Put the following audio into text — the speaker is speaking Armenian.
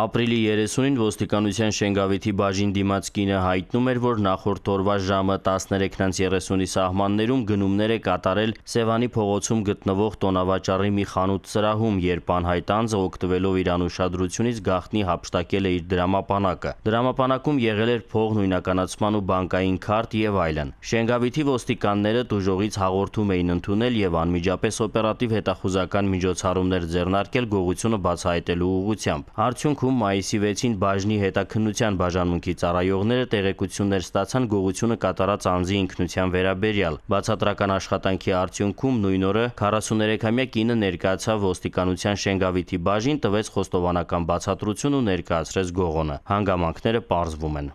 Ապրիլի 30-ին ոստիկանության Շենգավիթի բաժին դիմաց կինը հայտնում էր, որ նախորդ օրվա ժամը 13:30-ի սահմաններում գնումներ է կատարել Սևանի փողոցում գտնվող տոնավաճառի մի խանութ սրահում, երբ անհայտ անձը օգտվելով իր անուշադրությունից գախնի հափշտակել է իր դրամապանակը։ Դրամապանակում եղել էր փող նույնականացման ու բանկային քարտ եւ այլն։ Շենգավիթի ոստիկանները դուժողից հաղորդում էին ընդունել եւ անմիջապես օպերատիվ հետախուզական միջոցառումներ ձեռնարկել գողությունը բացահայտելու ուղղությամբ։ Արդյունք Նյույորքում մայիսի 6-ին բաժնի հետաքննության բաժանմունքի ծառայողները տեղեկություններ ստացան գողությունը կատարած անձի ինքնության վերաբերյալ։ Բացատրական աշխատանքի արդյունքում նույն օրը 43-ամյա կինը ներկայացավ ոստիկանության Շենգավիթի բաժին, տվեց խոստովանական բացատրություն ու ներկայացրեց գողոնը։ Հանգամանքները պարզվում են։